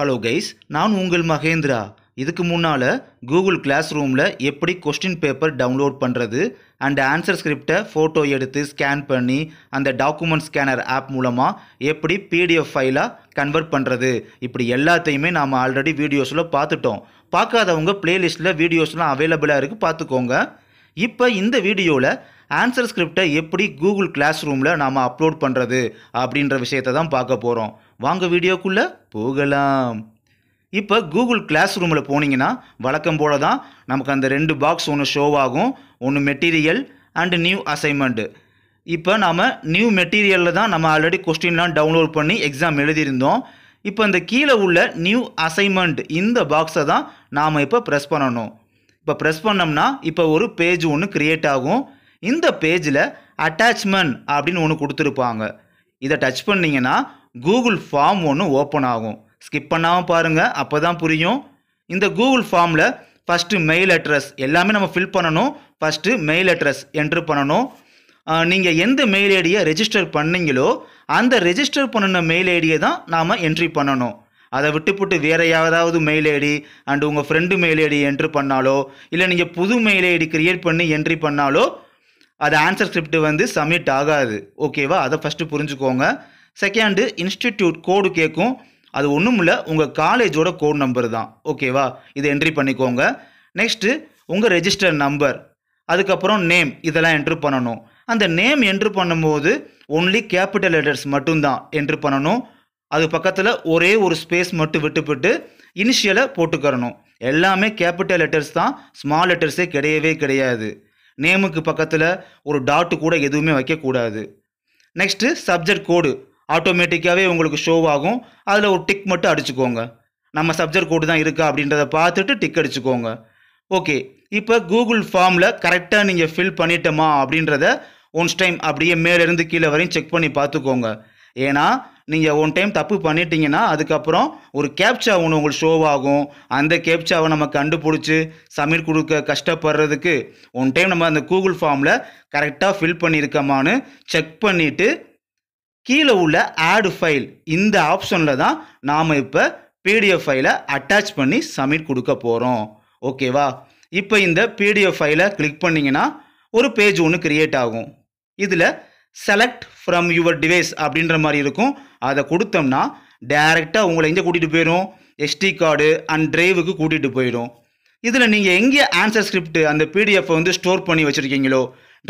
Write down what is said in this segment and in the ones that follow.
hello guys நான் உங்கள் மகேந்திரா இதுக்கு முன்னால் கூகுள் கிளாஸ் ரூமில் எப்படி கொஸ்டின் பேப்பர் டவுன்லோட் பண்ணுறது அண்ட் ஆன்சர் ஸ்கிரிப்டை ஃபோட்டோ எடுத்து ஸ்கேன் பண்ணி அந்த டாக்குமெண்ட் ஸ்கேனர் ஆப் மூலமாக எப்படி பிடிஎஃப் ஃபைலாக கன்வெர்ட் பண்ணுறது இப்படி எல்லாத்தையுமே நாம் ஆல்ரெடி வீடியோஸில் பார்த்துட்டோம் பார்க்காதவங்க ப்ளேலிஸ்ட்டில் வீடியோஸ்லாம் அவைலபிளாக இருக்குது பார்த்துக்கோங்க இப்போ இந்த வீடியோவில் ஆன்சர் ஸ்கிரிப்டை எப்படி கூகுள் கிளாஸ் ரூமில் நாம் அப்லோட் பண்ணுறது அப்படின்ற விஷயத்தை தான் பார்க்க போகிறோம் வாங்க வீடியோக்குள்ளே போகலாம் இப்போ கூகுள் கிளாஸ் ரூமில் போனீங்கன்னா வழக்கம் போல தான் நமக்கு அந்த ரெண்டு பாக்ஸ் ஒன்று ஷோவாகும் ஒன்று மெட்டீரியல் அண்டு நியூ அசைன்மெண்ட்டு இப்போ நாம் நியூ மெட்டீரியலில் தான் நம்ம ஆல்ரெடி கொஸ்டின்லாம் டவுன்லோட் பண்ணி எக்ஸாம் எழுதியிருந்தோம் இப்போ இந்த கீழே உள்ள நியூ அசைன்மெண்ட் இந்த பாக்ஸை தான் நாம் இப்போ ப்ரெஸ் பண்ணணும் இப்போ ப்ரெஸ் பண்ணோம்னா இப்போ ஒரு பேஜ் ஒன்று க்ரியேட் ஆகும் இந்த பேஜில் அட்டாச்மெண்ட் அப்படின்னு ஒன்று கொடுத்துருப்பாங்க இதை டச் பண்ணிங்கன்னா கூகுள் ஃபார்ம் ஒன்று ஓப்பன் ஆகும் ஸ்கிப் பண்ணாமல் பாருங்கள் அப்போ தான் புரியும் இந்த கூகுள் ஃபார்மில் ஃபஸ்ட்டு மெயில் அட்ரஸ் எல்லாமே நம்ம ஃபில் பண்ணணும் ஃபஸ்ட்டு மெயில் அட்ரஸ் என்ட்ரு பண்ணணும் நீங்கள் எந்த மெயில் ஐடியை ரெஜிஸ்டர் பண்ணீங்களோ அந்த ரெஜிஸ்டர் பண்ணின மெயில் ஐடியை தான் நாம் என்ட்ரி பண்ணணும் அதை விட்டுப்புட்டு வேறு ஏதாவது மெயில் ஐடி அண்டு உங்கள் ஃப்ரெண்டு மெயில் ஐடி என்ட்ரு பண்ணாலோ இல்லை நீங்கள் புது மெயில் ஐடி க்ரியேட் பண்ணி என்ட்ரி பண்ணாலோ அது ஆன்சர் ஸ்கிரிப்ட் வந்து சப்மிட் ஆகாது ஓகேவா அதை ஃபஸ்ட்டு புரிஞ்சுக்கோங்க செகண்டு இன்ஸ்டிடியூட் கோடு கேட்கும் அது ஒன்றும் இல்லை உங்கள் காலேஜோட கோட் நம்பர் தான் ஓகேவா இதை என்ட்ரி பண்ணிக்கோங்க நெக்ஸ்ட்டு உங்கள் ரெஜிஸ்டர் நம்பர் அதுக்கப்புறம் நேம் இதெல்லாம் என்ட்ரு பண்ணணும் அந்த நேம் என்ட்ரு பண்ணும்போது ஒன்லி கேபிட்டல் லெட்டர்ஸ் மட்டும்தான் என்ட்ரு பண்ணணும் அது பக்கத்தில் ஒரே ஒரு ஸ்பேஸ் மட்டும் விட்டுவிட்டு இனிஷியலை போட்டுக்கிறணும் எல்லாமே கேபிட்டல் லெட்டர்ஸ் தான் ஸ்மால் லெட்டர்ஸே கிடையவே கிடையாது நேமுக்கு பக்கத்தில் ஒரு டாட்டு கூட எதுவுமே வைக்கக்கூடாது நெக்ஸ்ட்டு சப்ஜெக்ட் கோடு ஆட்டோமேட்டிக்காகவே உங்களுக்கு ஷோ ஆகும் அதில் ஒரு டிக் மட்டும் அடிச்சுக்கோங்க நம்ம சப்ஜெக்ட் கோடு தான் இருக்கா அப்படின்றத பார்த்துட்டு டிக் அடிச்சுக்கோங்க ஓகே இப்போ கூகுள் ஃபார்மில் கரெக்டாக நீங்கள் ஃபில் பண்ணிட்டோமா அப்படின்றத ஒன்ஸ் டைம் அப்படியே மேலேருந்து கீழே வரையும் செக் பண்ணி பார்த்துக்கோங்க ஏன்னா நீங்கள் ஒன் டைம் தப்பு பண்ணிட்டீங்கன்னா அதுக்கப்புறம் ஒரு கேப்ச்சா ஒன்று உங்களுக்கு ஷோவாகும் அந்த கேப்ச்சாவை நம்ம கண்டுபிடிச்சி சமீர் கொடுக்க கஷ்டப்படுறதுக்கு ஒன் டைம் நம்ம அந்த கூகுள் ஃபார்மில் கரெக்டாக ஃபில் பண்ணியிருக்கோமான்னு செக் பண்ணிவிட்டு கீழே உள்ள ஆடு ஃபைல் இந்த ஆப்ஷனில் தான் நாம் இப்போ பிடிஎஃப் ஃபைலை அட்டாச் பண்ணி சமிட் கொடுக்க போகிறோம் ஓகேவா இப்போ இந்த பிடிஎஃப் ஃபைலை கிளிக் பண்ணிங்கன்னா ஒரு பேஜ் ஒன்று க்ரியேட் ஆகும் இதில் செலக்ட் ஃப்ரம் யுவர் டிவைஸ் அப்படின்ற மாதிரி இருக்கும் அதை கொடுத்தோம்னா டைரெக்டாக உங்களை எங்கே கூட்டிகிட்டு போயிடும் எஸ்டி கார்டு அண்ட் ட்ரைவுக்கு கூட்டிகிட்டு போயிடும் இதில் நீங்கள் எங்கே ஆன்சர் ஸ்கிரிப்ட் அந்த பிடிஎஃப்பை வந்து ஸ்டோர் பண்ணி வச்சுருக்கீங்களோ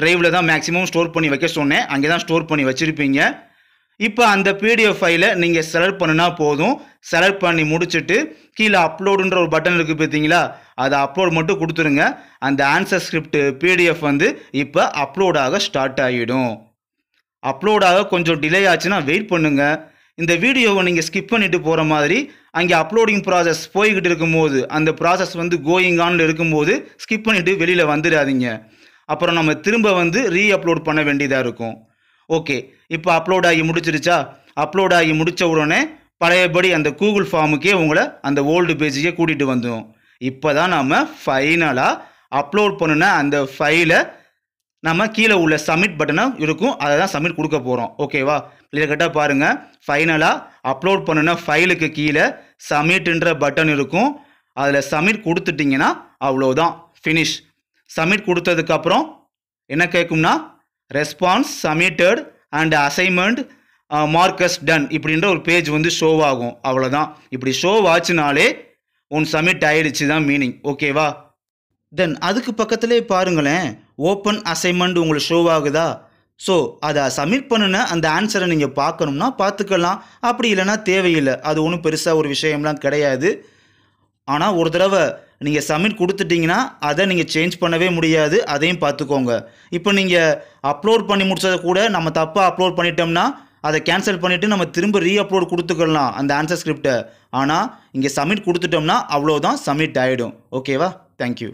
ட்ரைவில் தான் மேக்ஸிமம் ஸ்டோர் பண்ணி வைக்க சொன்னேன் அங்கே தான் ஸ்டோர் பண்ணி வச்சுருப்பீங்க இப்போ அந்த பிடிஎஃப் ஃபைலை நீங்கள் செலக்ட் பண்ணுனா போதும் செலக்ட் பண்ணி முடிச்சுட்டு கீழே அப்லோடுன்ற ஒரு பட்டன் இருக்குது பார்த்தீங்களா அதை அப்லோட் மட்டும் கொடுத்துருங்க அந்த ஆன்சர் ஸ்கிரிப்ட் பிடிஎஃப் வந்து இப்போ அப்லோடாக ஸ்டார்ட் ஆகிடும் அப்லோடாக கொஞ்சம் டிலே ஆச்சுன்னா வெயிட் பண்ணுங்கள் இந்த வீடியோவை நீங்கள் ஸ்கிப் பண்ணிவிட்டு போகிற மாதிரி அங்கே அப்லோடிங் ப்ராசஸ் போய்கிட்டு இருக்கும்போது அந்த ப்ராசஸ் வந்து கோயிங் ஆனில் இருக்கும்போது ஸ்கிப் பண்ணிவிட்டு வெளியில் வந்துடாதீங்க அப்புறம் நம்ம திரும்ப வந்து ரீ அப்லோட் பண்ண வேண்டியதாக இருக்கும் ஓகே இப்போ அப்லோட் ஆகி முடிச்சிருச்சா அப்லோட் ஆகி முடித்த உடனே பழையபடி அந்த கூகுள் ஃபார்முக்கே உங்களை அந்த ஓல்டு பேஜுக்கே கூட்டிகிட்டு வந்தோம் இப்போ தான் நாம் ஃபைனலாக அப்லோட் பண்ணின அந்த ஃபைலை நம்ம கீழே உள்ள சப்மிட் பட்டனும் இருக்கும் அதை தான் சப்மிட் கொடுக்க போகிறோம் ஓகேவா கிளியர் கட்டாக பாருங்கள் ஃபைனலாக அப்லோட் பண்ணுன ஃபைலுக்கு கீழே சப்மிட்ன்ற பட்டன் இருக்கும் அதில் சப்மிட் கொடுத்துட்டிங்கன்னா அவ்வளோதான் ஃபினிஷ் சப்மிட் கொடுத்ததுக்கப்புறம் என்ன கேட்கும்னா response submitted and assignment marks done இப்படின்ற ஒரு பேஜ் வந்து ஷோ ஆகும் அவ்வளோதான் இப்படி ஷோ ஆச்சுனாலே உன் சப்மிட் ஆயிடுச்சு தான் மீனிங் ஓகேவா தென் அதுக்கு பக்கத்துலேயே பாருங்களேன் ஓப்பன் அசைன்மெண்ட் உங்களுக்கு ஷோ ஆகுதா ஸோ அதை சப்மிட் பண்ணின அந்த ஆன்சரை நீங்கள் பார்க்கணும்னா பார்த்துக்கலாம் அப்படி இல்லைனா தேவையில்லை அது ஒன்றும் பெருசாக ஒரு விஷயம்லாம் கிடையாது ஆனால் ஒரு தடவை நீங்கள் சப்மிட் கொடுத்துட்டிங்கன்னா அதை நீங்கள் சேஞ்ச் பண்ணவே முடியாது அதையும் பார்த்துக்கோங்க இப்போ நீங்கள் அப்லோட் பண்ணி முடிச்சதை கூட நம்ம தப்பாக அப்லோட் பண்ணிட்டோம்னா அதை கேன்சல் பண்ணிவிட்டு நம்ம திரும்ப ரீ அப்லோட் கொடுத்துக்கலாம் அந்த ஆன்சர் ஸ்கிரிப்டை ஆனால் இங்கே சப்மிட் கொடுத்துட்டோம்னா அவ்வளோதான் சப்மிட் ஆகிடும் ஓகேவா தேங்க்யூ